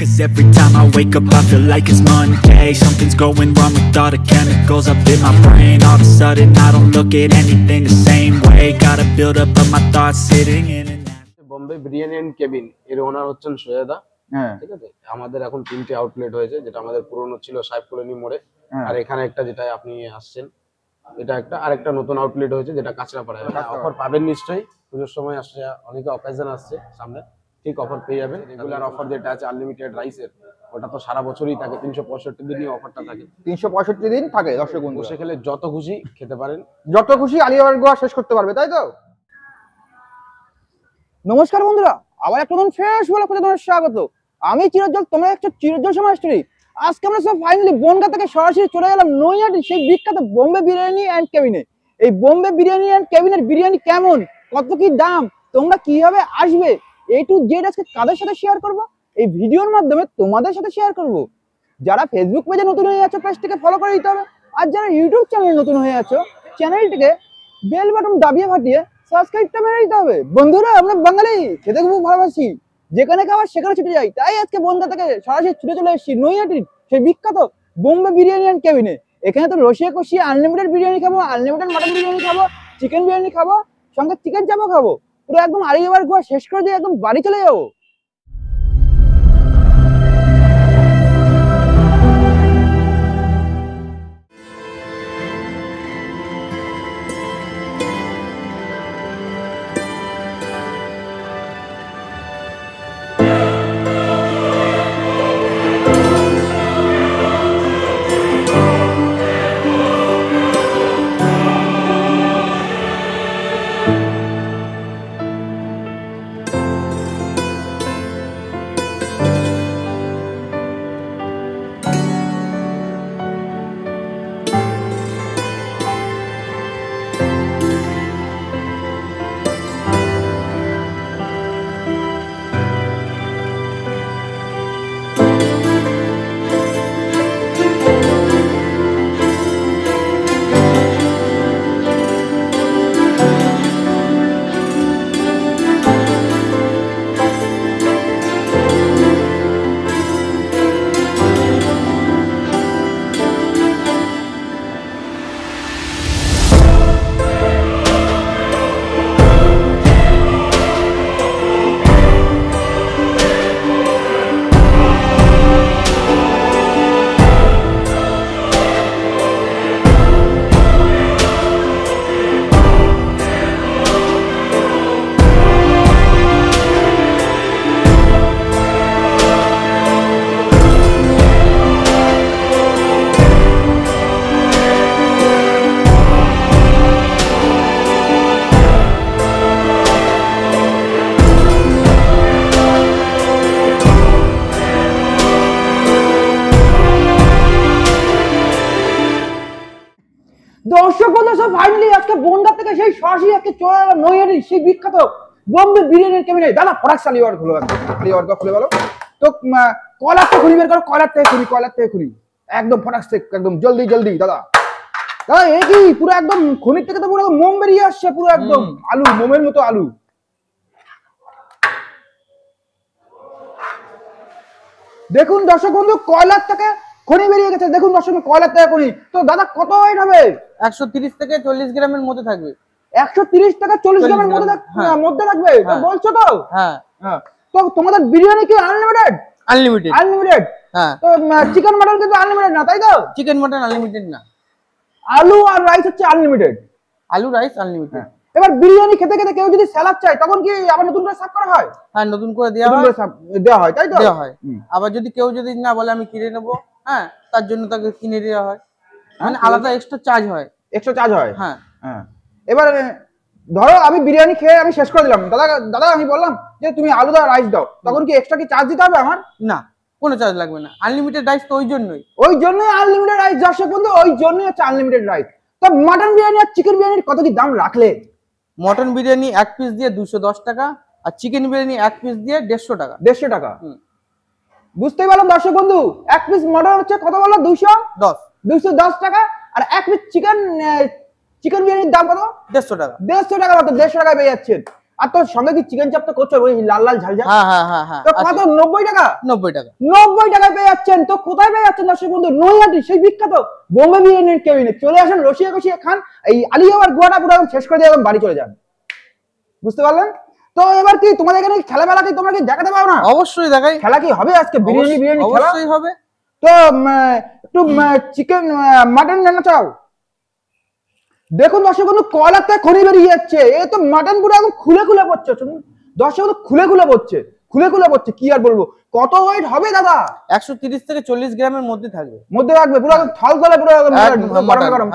Cause every time I wake up I feel like it's Monday Something's going wrong with all the chemicals up in my brain All of a sudden I don't look at anything the same way Gotta build up of my thoughts sitting in and Bombay biryani and cabin এর owner হচ্ছেন সৈয়দা ঠিক আছে আমাদের এখন তিনটে outlet হয়েছে যেটা আমাদের পুরনো ছিল সাহেব কলোনি মোড়ে আর এখানে একটা যেটা আপনি আসছেন এটা একটা আরেকটা নতুন আউটলেট হয়েছে যেটা কাঁচরাপাড়ায় অফার পাবেন নিশ্চয়ই পুজোর সময় আসছে অনেকে অকেশন আসছে সামনে ঠিক অফার পেয়ে যাবেন রেগুলার আচ্ছা, অফার যেটা আছে আনলিমিটেড রাইসের ওটা তো সারা বছরই থাকে তিনশো পঁয়ষট্টি দিনই অফারটা থাকে তিনশো পঁয়ষট্টি দিন থাকে দর্শক বন্ধু সেখানে যত খুশি খেতে পারেন যত খুশি আলিয়ার গোয়া শেষ করতে পারবে তাই তো নমস্কার বন্ধুরা আবার একটা নতুন শেষ বলে খুঁজে তোমার স্বাগত আমি চিরজল তোমরা একটা চিরজল সময় আজকে আমরা সব ফাইনালি বনগা থেকে সরাসরি চলে গেলাম নৈহাটি সেই বিখ্যাত বোম্বে বিরিয়ানি অ্যান্ড কেবিনে এই বোম্বে বিরিয়ানি অ্যান্ড কেবিনের বিরিয়ানি কেমন কত কি দাম তোমরা কিভাবে আসবে এ টু জেড আজকে কাদের সাথে শেয়ার করব এই ভিডিওর মাধ্যমে তোমাদের সাথে শেয়ার করব যারা ফেসবুক পেজে নতুন হয়ে আছো পেজটিকে ফলো করে দিতে হবে আর যারা ইউটিউব চ্যানেলে নতুন হয়ে আছো চ্যানেলটিকে বেল বাটন দাবিয়ে ফাটিয়ে সাবস্ক্রাইবটা মেরে দিতে হবে বন্ধুরা আমরা বাঙালি খেতে খুব ভালোবাসি যেখানে খাবার সেখানে ছুটে যাই তাই আজকে বন্ধু থেকে সরাসরি ছুটে চলে এসেছি নৈহাটির সেই বিখ্যাত বোম্বে বিরিয়ানি অ্যান্ড কেবিনে এখানে তো রসিয়া কষিয়ে আনলিমিটেড বিরিয়ানি খাবো আনলিমিটেড মাটন বিরিয়ানি খাবো চিকেন বিরিয়ানি খাবো সঙ্গে চিকেন চাপও খাবো পুরো একদম আড়াইবার ঘোরা শেষ করে দিয়ে একদম বাড়ি চলে যাবো দর্শক আজকে বনগা থেকে সেই সরাসরি আজকে চলে নৈহারি সেই বিখ্যাত বিরিয়ানির দাদা খুলে খুলে তো কলার থেকে খুলি বের করো কলার থেকে খুলি কলার থেকে খুলি একদম একদম জলদি জলদি দাদা দাদা এ কি পুরো একদম খনির থেকে তো পুরো মোম বেরিয়ে আসছে পুরো একদম আলু মোমের মতো আলু দেখুন দর্শক বন্ধু কয়লার থেকে খনি বেরিয়ে গেছে দেখুন দর্শক কয়লার থেকে খনি তো দাদা কত ওয়েট হবে একশো তিরিশ থেকে চল্লিশ গ্রামের মধ্যে থাকবে একশো তিরিশ টাকা চল্লিশ গ্রামের মধ্যে হ্যাঁ। মধ্যে থাকবে হ্যাঁ। বলছো তো হ্যাঁ।, হ্যাঁ তো তোমাদের বিরিয়ানি কি আনলিমিটেড আনলিমিটেড আনলিমিটেড হ্যাঁ তো চিকেন মাটন কিন্তু আনলিমিটেড না তাই তো চিকেন মাটন আনলিমিটেড না আলু আর রাইস হচ্ছে আনলিমিটেড আলু রাইস আনলিমিটেড এবার বিরিয়ানি খেতে খেতে কেউ যদি স্যালাদ চাই তখন কি আবার নতুন করে সার্ভ করা হয় হ্যাঁ নতুন করে দেওয়া হয় দেওয়া হয় তাই তো দেওয়া হয় আবার যদি কেউ যদি না বলে আমি কিনে নেব হ্যাঁ তার জন্য তাকে কিনে দেওয়া হয় হ্যাঁ, মানে আলাদা এক্সট্রা চার্জ হয় এক্সট্রা চার্জ হয় হ্যাঁ হ্যাঁ এবার ধরো আমি বিরিয়ানি খেয়ে আমি শেষ করে দিলাম দাদা দাদা আমি বললাম যে তুমি আলু দাও রাইস দাও তখন কি এক্সট্রা কি চার্জ দিতে হবে আমার না কোনো চার্জ লাগবে না আনলিমিটেড রাইস তো ওই জন্যই ওই জন্যই আনলিমিটেড রাইস দর্শক বন্ধু ওই জন্যই হচ্ছে আনলিমিটেড রাইস তো মাটন বিরিয়ানি আর চিকেন বিরিয়ানির কত কি দাম রাখলে মটন বিরিয়ানি এক পিস দিয়ে দুশো দশ টাকা আর চিকেন বিরিয়ানি এক পিস দিয়ে দেড়শো টাকা দেড়শো টাকা বুঝতেই পারলাম দর্শক বন্ধু এক পিস মটন হচ্ছে কত বলো দুশো দশ দুশো দশ টাকা আর এক পিস চিকেন চিকেন বিরিয়ানির দাম কত দেড়শো টাকা দেড়শো টাকা মতো দেড়শো টাকা পেয়ে যাচ্ছেন আর তোর সঙ্গে কি চিকেন চাপ তো করছো ওই লাল লাল ঝাল ঝাল হ্যাঁ, হ্যাঁ, হ্যাঁ, নব্বই টাকা নব্বই টাকা নব্বই টাকায় পেয়ে যাচ্ছেন তো কোথায় পেয়ে যাচ্ছেন দর্শক বন্ধু নৈহাটি সেই বিখ্যাত বোম্বে বিরিয়ানির কেবিনে চলে আসেন রসিয়া কষিয়া খান এই আলিয়াবার গুয়াটা পুরো শেষ করে দিয়ে বাড়ি চলে যান বুঝতে পারলেন তো এবার কি তোমাদের এখানে খেলা মেলা কি তোমরা কি দেখাতে পারো না অবশ্যই দেখাই খেলা কি হবে আজকে বিরিয়ানি বিরিয়ানি অবশ্যই হবে তো একটু চিকেন মাটন রান্না চাও দেখুন দর্শক কোনো কলাতে খনি বেরিয়ে যাচ্ছে এ তো মাটন পুরো একদম খুলে খুলে পড়ছে শুনুন দর্শক বন্ধু খুলে খুলে পড়ছে খুলে খুলে পড়ছে কি আর বলবো কত ওয়েট হবে দাদা একশো তিরিশ থেকে চল্লিশ গ্রামের মধ্যে থাকবে মধ্যে রাখবে পুরো একদম থল থলে পুরো গরম গরম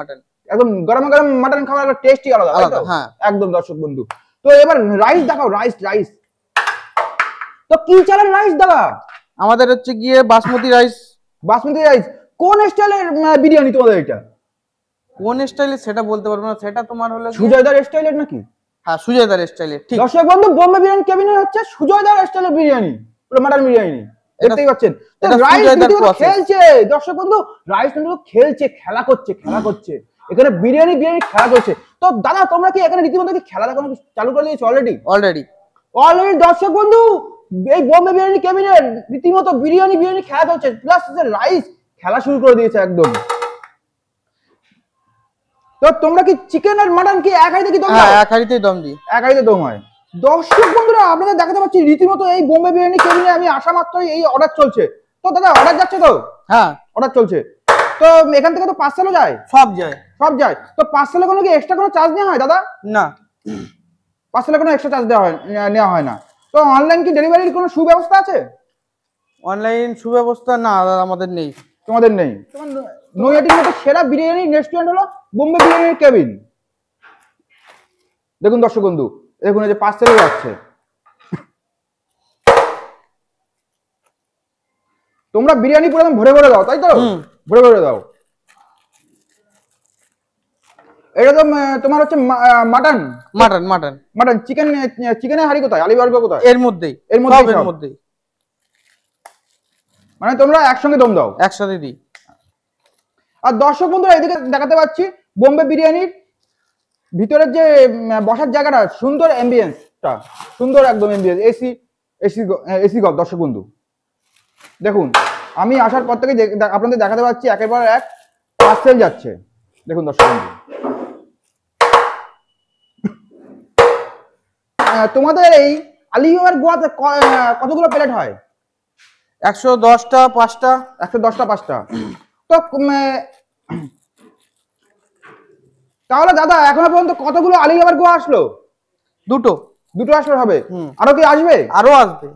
মাটন একদম গরম গরম মাটন খাওয়ার একটা টেস্টই আলাদা হ্যাঁ একদম দর্শক বন্ধু তো এবার রাইস দেখাও রাইস রাইস তো কি চালের রাইস দাদা আমাদের হচ্ছে গিয়ে বাসমতি রাইস বাসমতি রাইস কোন স্টাইলের বিরিয়ানি তোমাদের এটা কোন স্টাইলে সেটা বলতে পারবো না সেটা তোমার হলো সুজয়দার স্টাইলের নাকি হ্যাঁ সুজয়দার স্টাইলে ঠিক দর্শক বন্ধু বোম্বে বিরিয়ানি কেবিনে হচ্ছে সুজয়দার স্টাইলের বিরিয়ানি পুরো মাটন বিরিয়ানি দেখতেই পাচ্ছেন রাইস কিন্তু খেলছে দর্শক বন্ধু রাইস কিন্তু খেলছে খেলা করছে খেলা করছে এখানে বিরিয়ানি বিরিয়ানি খেলা করছে তো দাদা তোমরা কি এখানে রীতিমতো কি খেলা দেখানো চালু করে দিয়েছো অলরেডি অলরেডি অলরেডি দর্শক বন্ধু এই বোম্বে বিরিয়ানি কেবিনে রীতিমতো বিরিয়ানি বিরিয়ানি খেলা চলছে প্লাস রাইস খেলা শুরু করে দিয়েছে একদম তো তোমরা কি চিকেন আর মাটন কি এক হাড়িতে কি দম হ্যাঁ এক দম দিই এক দম হয় দর্শক বন্ধুরা আপনাদের দেখাতে পাচ্ছি রীতিমতো এই বোম্বে বিরিয়ানি কেবিনে আমি আসা মাত্র এই অর্ডার চলছে তো দাদা অর্ডার যাচ্ছে তো হ্যাঁ অর্ডার চলছে তো এখান থেকে তো পার্সেলও যায় সব যায় সব যায় তো পার্সেলে কোনো কি এক্সট্রা কোনো চার্জ নেওয়া হয় দাদা না পার্সেলে কোনো এক্সট্রা চার্জ দেওয়া হয় নেওয়া হয় না তো অনলাইন কি ডেলিভারির কোনো সুব্যবস্থা আছে অনলাইন সুব্যবস্থা না আমাদের নেই তোমাদের নেই নৈহাটির মতো সেরা বিরিয়ানি রেস্টুরেন্ট হলো বোম্বে বিরিয়ানির কেবিন দেখুন দর্শক বন্ধু দেখুন এই যে পার্সেলও যাচ্ছে তোমরা বিরিয়ানি পুরো ভরে ভরে দাও তাই তো ভরে ভরে দাও এটা তো তোমার হচ্ছে mutton mutton mutton mutton chicken চিকেনের হাড়ি কোথায় আলিবার্গ কোথায় এর মধ্যেই এর মধ্যে এর মধ্যেই মানে তোমরা একসঙ্গে দম দাও একসাথে দিই আর দর্শক বন্ধুরা এদিকে দেখাতে পাচ্ছি বোম্বে বিরিয়ানির ভিতরের যে বসার জায়গাটা সুন্দর অ্যাম্বিয়েন্সটা সুন্দর একদম অ্যাম্বিয়েন্স এসি এসি এসি দর্শক বন্ধু দেখুন আমি আসার পর থেকে আপনাদের দেখাতে পাচ্ছি একের পর এক পার্সেল যাচ্ছে দেখুন দর্শক বন্ধু তোমাদের এই আলিহার গোয়াতে কতগুলো প্লেট হয় একশো দশটা পাঁচটা একশো দশটা পাঁচটা তো তাহলে দাদা এখনো পর্যন্ত কতগুলো আলিগড় গোয়া আসলো দুটো দুটো আসলে হবে আরো কি আসবে আরো আসবে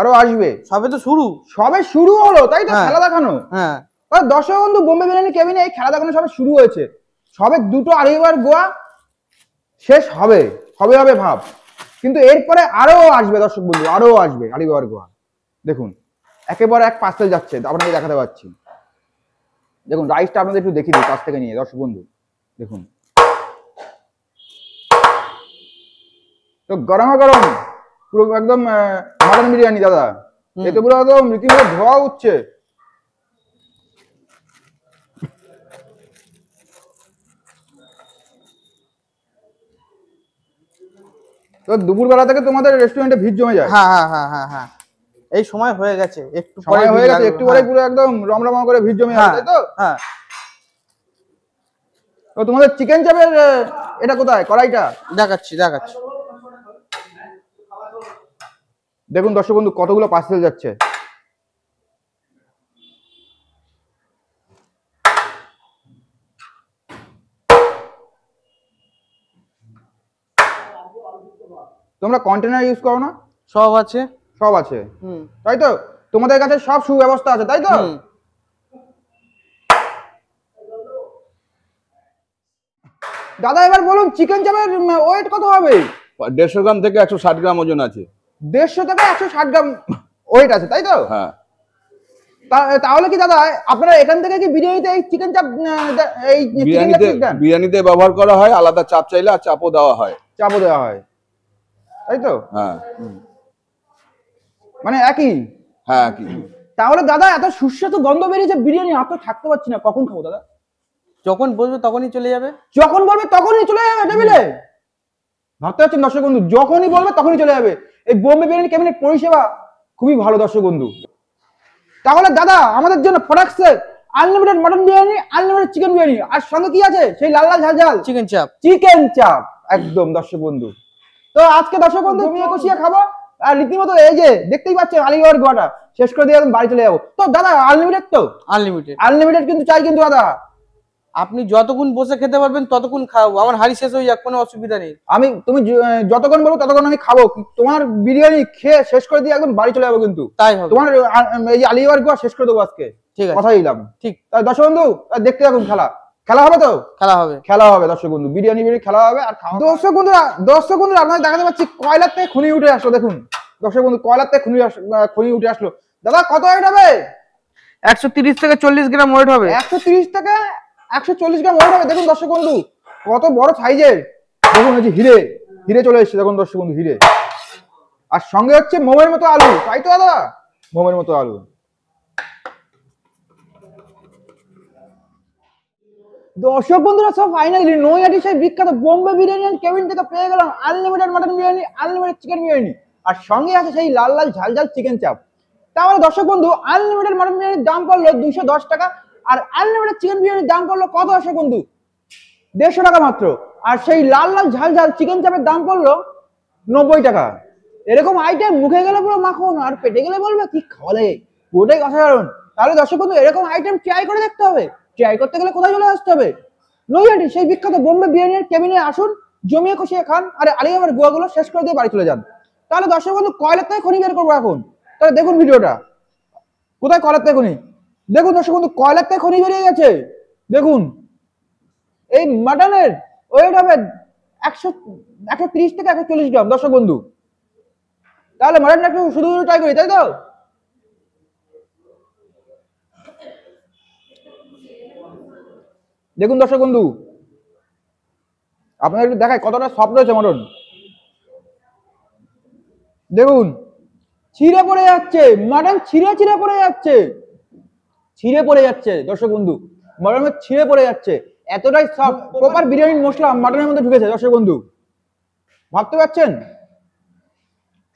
আরো আসবে সবে তো শুরু সবে শুরু হলো তাই তো হ্যাঁ। খেলা দেখানো হ্যাঁ দর্শক বন্ধু বোম্বে বিরিয়ানি কেবিনে এই খেলা দেখানো সবে শুরু হয়েছে সবে দুটো আলিগড় গোয়া শেষ হবে হবে হবে ভাব কিন্তু এরপরে আরো আসবে দর্শক বন্ধু আরো আসবে আলিগড় গোয়া দেখুন একেবারে এক পার্সেল যাচ্ছে আপনাকে দেখাতে পাচ্ছি দেখুন রাইসটা আপনাদের একটু দেখিয়ে দিই কাছ থেকে নিয়ে দর্শক বন্ধু দেখুন তো গরম গরম পুরো একদম মাটন বিরিয়ানি দাদা এতে পুরো একদম রীতিমতো ধোয়া উঠছে তো দুপুরবেলা থেকে তোমাদের রেস্টুরেন্টে ভিড় জমে যায় হ্যাঁ হ্যাঁ হ্যাঁ হ্যাঁ হ্যাঁ এই সময় হয়ে গেছে একটু সময় হয়ে গেছে একটু পরে হ্যাঁ। পুরো একদম রমরম করে ভিড় জমে যায় হ্যাঁ, তো হ্যাঁ তো তোমাদের চিকেন চাপের এটা কোথায় কড়াইটা দেখাচ্ছি দেখাচ্ছি দেখুন দর্শক বন্ধু কতগুলো পার্সেল যাচ্ছে তোমরা কন্টেনার ইউজ করো না সব আছে সব আছে তাই তো তোমাদের কাছে সব সুব্যবস্থা আছে তাই তো দাদা এবার বলুন চিকেন চাপের ওয়েট কত হবে দেড়শো গ্রাম থেকে একশো ষাট গ্রাম ওজন আছে দেড়শো থেকে একশো ষাট গ্রাম ওয়েট আছে তাই তো হ্যাঁ তাহলে কি দাদা আপনারা এখান থেকে কি বিরিয়ানিতে এই চিকেন চাপ এই বিরিয়ানিতে বিরিয়ানিতে ব্যবহার করা হয় আলাদা চাপ চাইলে আর চাপও দেওয়া হয় চাপও দেওয়া হয় তাই তো হ্যাঁ মানে একই হ্যাঁ একই তাহলে দাদা এত সুস্বাদু গন্ধ বেরিয়েছে বিরিয়ানি আর তো থাকতে পারছি না কখন খাবো দাদা যখন বলবে তখনই চলে যাবে যখন বলবে তখনই চলে যাবে টেবিলে ভাবতে পারছেন দর্শক বন্ধু যখনই বলবে তখনই চলে যাবে এই বোম্বে বিরিয়ানি ক্যাবিনেট পরিষেবা খুবই ভালো দর্শক বন্ধু তাহলে দাদা আমাদের জন্য প্রোডাক্টসে unlimited mutton biryani unlimited chicken biryani আর সঙ্গে কি আছে সেই লাল লাল ঝাল ঝাল চিকেন চাপ চিকেন চাপ একদম দর্শক বন্ধু তো আজকে দর্শক বন্ধু তুমি কষিয়া খাবো আর রীতিমতো এই যে দেখতেই পাচ্ছেন আলিগড় গোয়াটা শেষ করে দিয়ে বাড়ি চলে যাবো তো দাদা আনলিমিটেড তো আনলিমিটেড আনলিমিটেড কিন্তু চাই কিন্তু দাদা আপনি যতক্ষণ বসে খেতে পারবেন ততক্ষণ খাবো আমার হাড়ি শেষ হয়ে যাক কোনো অসুবিধা নেই আমি তুমি যতক্ষণ বলবো ততক্ষণ আমি খাবো তোমার বিরিয়ানি খেয়ে শেষ করে দিয়ে একদম বাড়ি চলে যাবো কিন্তু তাই হবে তোমার এই যে আলিয়ার গোয়া শেষ করে দেবো আজকে ঠিক আছে কথা দিলাম ঠিক দর্শক বন্ধু দেখতে থাকুন খেলা খেলা হবে তো খেলা হবে খেলা হবে দর্শক বন্ধু বিরিয়ানি বিরিয়ানি খেলা হবে আর খাওয়া দর্শক বন্ধুরা দর্শক বন্ধুরা আপনাদের দেখাতে পাচ্ছি কয়লার থেকে খুনি উঠে আসলো দেখুন দর্শক বন্ধু কয়লার থেকে খুনি খুনি উঠে আসলো দাদা কত ওয়েট হবে একশো তিরিশ থেকে চল্লিশ গ্রাম ওয়েট হবে একশো তিরিশ থেকে একশো চল্লিশ গ্রাম ওয়েট দেখুন দর্শক বন্ধু কত বড় সাইজের দেখুন হচ্ছে হিরে হিরে চলে এসেছে দেখুন দর্শক বন্ধু হিরে আর সঙ্গে হচ্ছে মোমের মতো আলু তাই তো দাদা মোমের মতো আলু দর্শক বন্ধুরা সব ফাইনালি নৈয়াটি সেই বিখ্যাত বোম্বে বিরিয়ানি আর কেবিন থেকে পেয়ে গেলাম unlimited mutton biryani unlimited chicken biryani আর সঙ্গে আছে সেই লাল লাল ঝাল ঝাল চিকেন চাপ তাহলে দর্শক বন্ধু আনলিমিটেড মাটন বিরিয়ানির দাম পড়লো দুশো দশ টাকা আর আনলিমিটেড চিকেন বিরিয়ানির দাম পড়লো কত আসে বন্ধু দেড়শো টাকা মাত্র আর সেই লাল লাল ঝাল ঝাল চিকেন চাপের দাম পড়লো নব্বই টাকা এরকম আইটেম মুখে গেলে পুরো মাখন আর পেটে গেলে বলবে কি খাওয়ালে পুরোটাই অসাধারণ তাহলে দর্শক বন্ধু এরকম আইটেম ট্রাই করে দেখতে হবে ট্রাই করতে গেলে কোথায় চলে আসতে হবে নৈহাটি সেই বিখ্যাত বোম্বে বিরিয়ানির কেবিনে আসুন জমিয়ে কষিয়ে খান আর আলিয়াবার গুয়াগুলো শেষ করে দিয়ে বাড়ি চলে যান তাহলে দর্শক বন্ধু কয়লার থেকে খনি বের করবো এখন তাহলে দেখুন ভিডিওটা কোথায় কয়লার থেকে খনি দেখুন দর্শক বন্ধু কয় লাখ খনি বেরিয়ে গেছে দেখুন এই মাটনের ওয়েট হবে একশো একশো ত্রিশ থেকে একশো চল্লিশ গ্রাম দর্শক বন্ধু তাহলে মাটনটা একটু শুধু শুধু ট্রাই করি তাই তো দেখুন দর্শক বন্ধু আপনার একটু দেখায় কতটা সফট রয়েছে মাটন দেখুন ছিঁড়ে পড়ে যাচ্ছে মাটন ছিঁড়ে ছিঁড়ে পড়ে যাচ্ছে ছিঁড়ে পড়ে যাচ্ছে দর্শক বন্ধু মটন ছিঁড়ে পড়ে যাচ্ছে এতটাই সব প্রপার বিরিয়ানির মশলা মটনের মধ্যে ঢুকেছে দর্শক বন্ধু ভাবতে পারছেন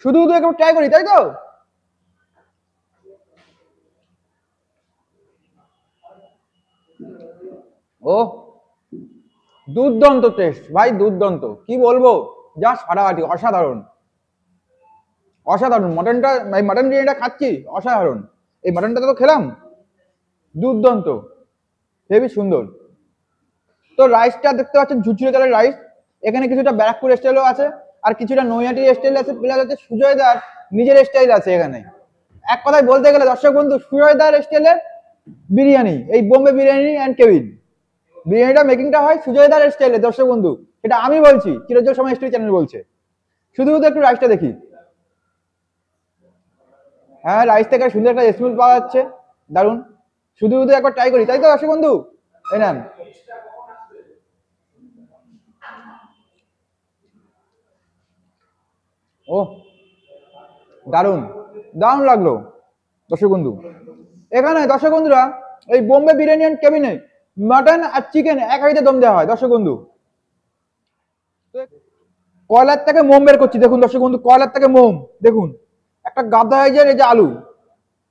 শুধু শুধু একটু ট্রাই করি তাই তো ও দুর্দান্ত টেস্ট ভাই দুর্দান্ত কি বলবো যা সারাটি অসাধারণ অসাধারণ মটনটা মটন বিরিয়ানিটা খাচ্ছি অসাধারণ এই মটনটা তো খেলাম দুর্দান্ত হেভি সুন্দর তো রাইসটা দেখতে পাচ্ছেন ঝুচুরে চালের রাইস এখানে কিছুটা ব্যারাকপুর স্টাইলও আছে আর কিছুটা নৈয়াটির স্টাইল আছে প্লাস হচ্ছে সুজয়দার নিজের স্টাইল আছে এখানে এক কথায় বলতে গেলে দর্শক বন্ধু সুজয়দার স্টাইলের বিরিয়ানি এই বোম্বে বিরিয়ানি অ্যান্ড কেবিন বিরিয়ানিটা মেকিংটা হয় সুজয়দার স্টাইলে দর্শক বন্ধু এটা আমি বলছি চিরজল সময় স্টোরি চ্যানেল বলছে শুধু শুধু একটু রাইসটা দেখি হ্যাঁ রাইস থেকে সুন্দর একটা স্মেল পাওয়া যাচ্ছে দারুণ শুধু শুধু একবার ট্রাই করি তাই তো আসে বন্ধু এই নেন ও দারুণ দারুণ লাগলো দর্শক বন্ধু এখানে দর্শক বন্ধুরা এই বোম্বে বিরিয়ানি অ্যান্ড কেবিনে মাটন আর চিকেন একাইতে দম দেওয়া হয় দর্শক বন্ধু কয়লার থেকে মোম বের করছি দেখুন দর্শক বন্ধু কয়লার থেকে মোম দেখুন একটা গাবদা হয়ে যায় এই যে আলু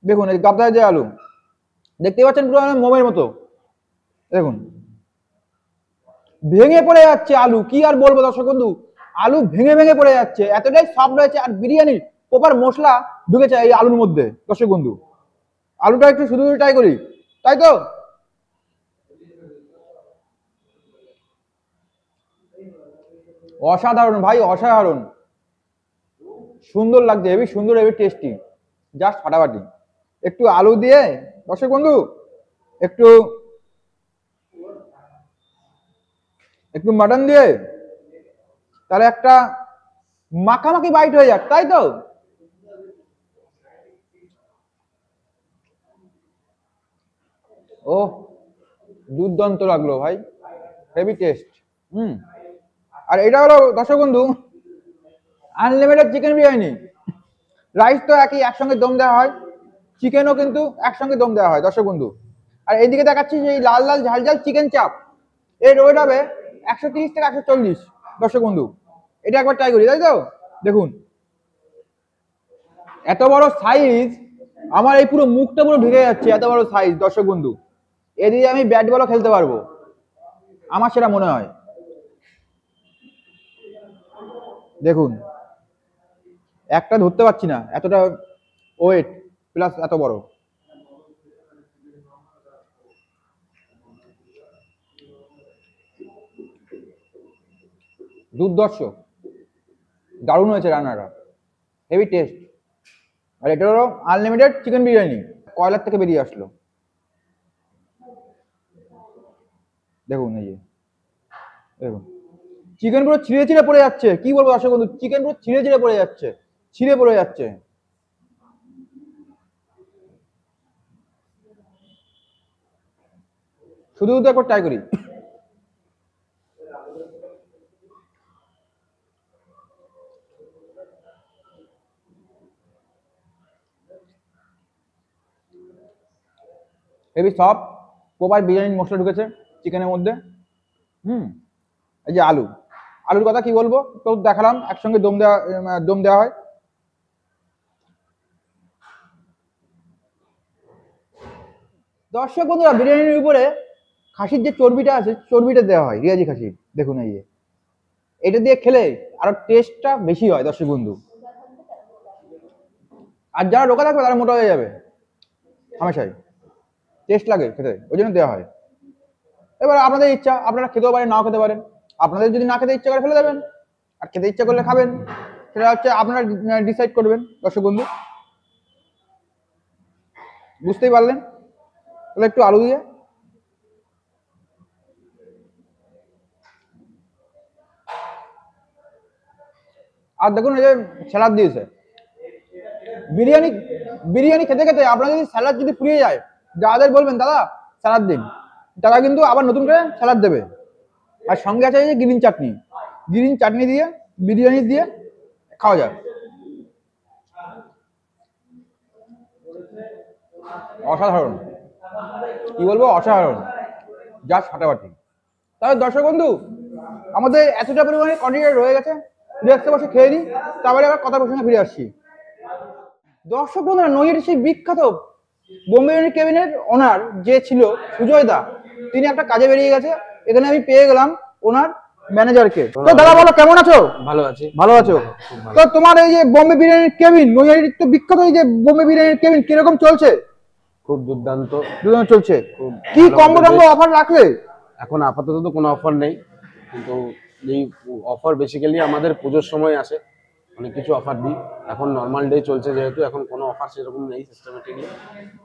দেখুন এই গাবদা হয়ে যায় আলু দেখতে পাচ্ছেন পুরো মোমের মতো দেখুন ভেঙে পড়ে যাচ্ছে আলু কি আর বলবো দর্শক বন্ধু আলু ভেঙে ভেঙে পড়ে যাচ্ছে এতটাই সফট রয়েছে আর বিরিয়ানির প্রপার মশলা ঢুকেছে এই আলুর মধ্যে দর্শক বন্ধু আলুটা একটু শুধু ট্রাই করি তাই তো অসাধারণ ভাই অসাধারণ সুন্দর লাগছে হেবি সুন্দর হেবি টেস্টি জাস্ট ফাটাফাটি একটু আলু দিয়ে দর্শক বন্ধু একটু একটু মাটন দিয়ে তাহলে একটা মাখামাখি বাইট হয়ে যাক তাই তো ও দুর্দান্ত লাগলো ভাই হেভি টেস্ট হুম আর এটা হলো দর্শক বন্ধু আনলিমিটেড চিকেন বিরিয়ানি রাইস তো একই একসঙ্গে দম দেওয়া হয় চিকেনও কিন্তু একসঙ্গে দম দেওয়া হয় দর্শক বন্ধু আর এইদিকে দেখাচ্ছি যে লাল লাল ঝাল ঝাল চিকেন চাপ এর ওয়েট হবে একশো তিরিশ থেকে একশো চল্লিশ দর্শক বন্ধু এটা একবার ট্রাই করি তাই তো দেখুন এত বড় সাইজ আমার এই পুরো মুখটা পুরো ঢুকে যাচ্ছে এত বড় সাইজ দর্শক বন্ধু এ দিয়ে আমি ব্যাট বলও খেলতে পারবো আমার সেটা মনে হয় দেখুন একটা ধরতে পারছি না এতটা ওয়েট প্লাস এত বড় দুর্দর্শ দারুণ হয়েছে রান্নাটা হেভি টেস্ট আর এটা হলো আনলিমিটেড চিকেন বিরিয়ানি কয়লার থেকে বেরিয়ে আসলো দেখুন এই যে দেখুন চিকেন পুরো ছিঁড়ে ছিঁড়ে পড়ে যাচ্ছে কি বলবো দর্শক বন্ধু চিকেন পুরো ছিঁড়ে ছিঁড়ে পড়ে যাচ্ছে ছিঁড়ে পড়ে যাচ্ছে শুধু শুধু একবার ট্রাই করি এবি সব প্রপার বিরিয়ানির মশলা ঢুকেছে চিকেনের মধ্যে হুম এই যে আলু আলুর কথা কি বলবো তো দেখালাম একসঙ্গে দম দেওয়া দম দেওয়া হয় দর্শক বন্ধুরা বিরিয়ানির উপরে খাসির যে চর্বিটা আছে চর্বিটা দেওয়া হয় রিয়াজি খাসির দেখুন এই যে এটা দিয়ে খেলে আরো টেস্টটা বেশি হয় দর্শক বন্ধু আর যারা রোকা থাকবে তারা মোটা হয়ে যাবে হামেশাই টেস্ট লাগে খেতে ওই জন্য দেওয়া হয় এবার আপনাদের ইচ্ছা আপনারা খেতেও পারেন নাও খেতে পারেন আপনাদের যদি না খেতে ইচ্ছা করে ফেলে দেবেন আর খেতে ইচ্ছা করলে খাবেন সেটা হচ্ছে আপনারা ডিসাইড করবেন দর্শক বন্ধু বুঝতেই পারলেন তাহলে একটু আলু দিয়ে আর দেখুন এই যে স্যালাড দিয়েছে বিরিয়ানি বিরিয়ানি খেতে খেতে আপনার যদি স্যালাড যদি ফুরিয়ে যায় যাদের বলবেন দাদা স্যালাড দিন তারা কিন্তু আবার নতুন করে স্যালাড দেবে আর সঙ্গে আছে যে গ্রিন চাটনি গ্রিন চাটনি দিয়ে বিরিয়ানি দিয়ে খাওয়া যায় অসাধারণ কি বলবো অসাধারণ যা ফাটাফাটি তাহলে দর্শক বন্ধু আমাদের এতটা পরিমাণে কন্টিনিউ রয়ে গেছে রেস্টে বসে খেয়ে নিই তারপরে আবার কথা প্রসঙ্গে ফিরে আসছি দর্শক বন্ধুরা নইয়ের সেই বিখ্যাত বোম্বে ইউনিট কেবিনের ওনার যে ছিল সুজয় দা তিনি একটা কাজে বেরিয়ে গেছে এখানে আমি পেয়ে গেলাম ওনার ম্যানেজারকে তো দাদা বলো কেমন আছো ভালো আছি ভালো আছো তো তোমার এই যে বোম্বে বিরিয়ানির কেবিন নৈয়ারির তো বিখ্যাত এই যে বোম্বে বিরিয়ানির কেবিন কিরকম চলছে খুব দুর্দান্ত দুর্দান্ত চলছে কি কম্বো টম্বো অফার রাখলে এখন আপাতত তো কোনো অফার নেই কিন্তু এই অফার বেসিক্যালি আমাদের পুজোর সময় আসে অনেক কিছু অফার দিই এখন নর্মাল ডে চলছে যেহেতু এখন কোনো অফার সেরকম নেই সিস্টেমেটিকলি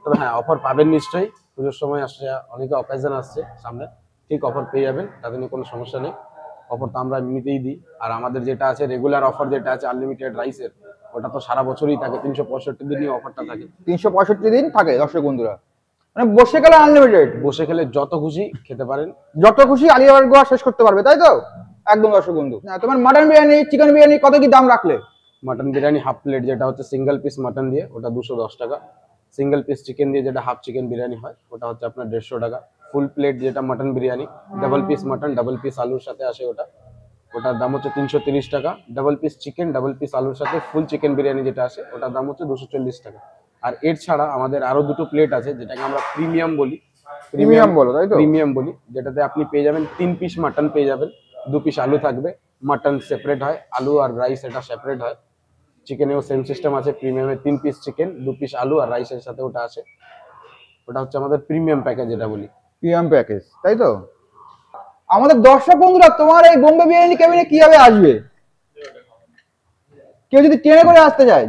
তবে হ্যাঁ অফার পাবেন নিশ্চয়ই পুজোর সময় আসছে অনেকে অকেশন আসছে সামনে ঠিক অফার পেয়ে যাবেন তাতে নিয়ে কোনো সমস্যা নেই অফার তো আমরা এমনিতেই দিই আর আমাদের যেটা আছে রেগুলার অফার যেটা আছে আনলিমিটেড রাইসের ওটা তো সারা বছরই থাকে তিনশো পঁয়ষট্টি দিনই অফারটা থাকে তিনশো পঁয়ষট্টি দিন থাকে দর্শক বন্ধুরা মানে বসে গেলে আনলিমিটেড বসে খেলে যত খুশি খেতে পারেন যত খুশি আলিয়া গোয়া শেষ করতে পারবে তাই তো একদম রসগন্ধু বন্ধু হ্যাঁ, তোমার মাটন বিরিয়ানি চিকেন বিরিয়ানি কত কি দাম রাখলে মাটন বিরিয়ানি হাফ প্লেট যেটা হচ্ছে সিঙ্গেল পিস মাটন দিয়ে ওটা দুশো দশ টাকা সিঙ্গেল পিস চিকেন দিয়ে যেটা হাফ চিকেন বিরিয়ানি হয় ওটা হচ্ছে আপনার দেড়শো টাকা ফুল প্লেট যেটা mutton biryani double piece mutton double piece আলুর সাথে আসে ওটা ওটার দাম হচ্ছে তিনশো তিরিশ টাকা double piece chicken double piece আলুর সাথে ফুল চিকেন বিরিয়ানি যেটা আসে ওটার দাম হচ্ছে দুশো চল্লিশ টাকা আর এর ছাড়া আমাদের আরো দুটো প্লেট আছে যেটাকে আমরা প্রিমিয়াম বলি প্রিমিয়াম বলো তাই তো প্রিমিয়াম বলি যেটাতে আপনি পেয়ে যাবেন তিন পিস মাটন পেয়ে যাবেন দু পিস আলু থাকবে মাটন সেপারেট হয় আলু আর রাইস এটা সেপারেট হয় চিকেনেও সেম সিস্টেম আছে প্রিমিয়ামে তিন পিস চিকেন দু পিস আলু আর রাইসের সাথে ওটা আছে ওটা হচ্ছে আমাদের প্রিমিয়াম প্যাকেজ এটা বলি প্রিমিয়াম প্যাকেজ তাই তো আমাদের দর্শক বন্ধুরা তোমার এই বোম্বে বিরিয়ানি কেবিনে কিভাবে আসবে কেউ যদি ট্রেনে করে আসতে চায়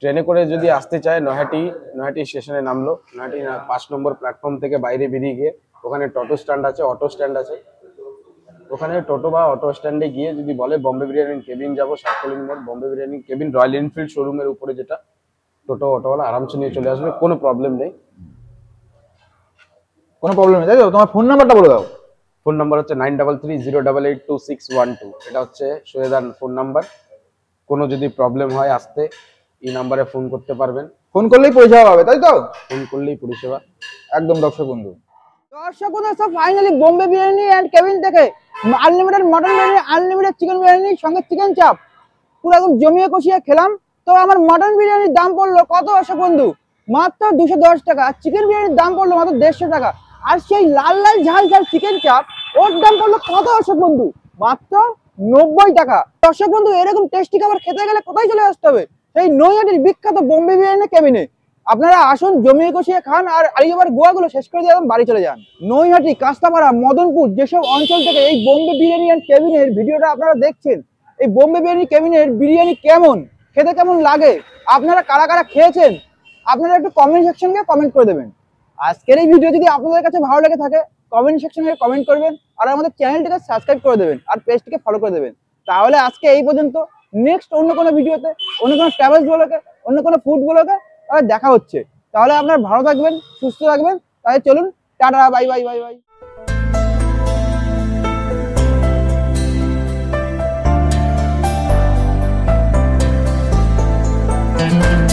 ট্রেনে করে যদি আসতে চায় নহাটি নহাটি স্টেশনে নামলো নয়হাটি পাঁচ নম্বর প্ল্যাটফর্ম থেকে বাইরে বেরিয়ে গিয়ে ওখানে টোটো স্ট্যান্ড আছে অটো স্ট্যান্ড আছে ওখানে টোটো বা অটো স্ট্যান্ডে গিয়ে যদি বলে বম্বে বিরিয়ানির কেবিন যাবো সাতকলিন মোড় বম্বে বিরিয়ানির কেবিন রয়্যাল এনফিল্ড শোরুমের উপরে যেটা টোটো অটোওয়ালা আরামসে নিয়ে চলে আসবে কোনো প্রবলেম নেই কোনো প্রবলেম নেই দেখো তো তোমার ফোন নাম্বারটা বলে দাও ফোন নাম্বার হচ্ছে nine double three zero double eight two six one two এটা হচ্ছে সোয়েদার ফোন নাম্বার কোনো যদি প্রবলেম হয় আসতে এই নাম্বারে ফোন করতে পারবেন ফোন করলেই পরিষেবা পাবে তাই তো ফোন করলেই পরিষেবা একদম দর্শক বন্ধু দর্শক সব finally Bombay biryani and cabin থেকে unlimited mutton biryani unlimited chicken biryani সঙ্গে চিকেন চাপ পুরো একদম জমিয়ে কষিয়ে খেলাম তো আমার মটন বিরিয়ানির দাম পড়লো কত অশোক বন্ধু মাত্র দুশো দশ টাকা চিকেন বিরিয়ানির দাম পড়লো মাত্র দেড়শো টাকা আর সেই লাল লাল ঝাল ঝাল চিকেন চাপ ওর দাম পড়লো কত অশোক বন্ধু মাত্র নব্বই টাকা দর্শক বন্ধু এরকম টেস্টি খাবার খেতে গেলে কোথায় চলে আসতে হবে সেই নৈহাটির বিখ্যাত বোম্বে বিরিয়ানি কেবিনে আপনারা আসুন জমি কষিয়ে খান আর আলিয়াবার গোয়াগুলো শেষ করে দিয়ে বাড়ি চলে যান নৈহাটি কাস্তাপাড়া মদনপুর যেসব অঞ্চল থেকে এই বোম্বে বিরিয়ানি অ্যান্ড কেবিনের ভিডিওটা আপনারা দেখছেন এই বোম্বে বিরিয়ানি কেবিনের বিরিয়ানি কেমন খেতে কেমন লাগে আপনারা কারা কারা খেয়েছেন আপনারা একটু কমেন্ট সেকশনকে কমেন্ট করে দেবেন আজকের এই ভিডিও যদি আপনাদের কাছে ভালো লেগে থাকে কমেন্ট সেকশনে কমেন্ট করবেন আর আমাদের চ্যানেলটিকে সাবস্ক্রাইব করে দেবেন আর পেজটিকে ফলো করে দেবেন তাহলে আজকে এই পর্যন্ত নেক্সট অন্য কোনো ভিডিওতে অন্য কোনো ট্রাভেলস অন্য কোনো ফুড দেখা হচ্ছে তাহলে আপনার ভালো থাকবেন সুস্থ থাকবেন তাহলে চলুন tata bye bye bye bye thank you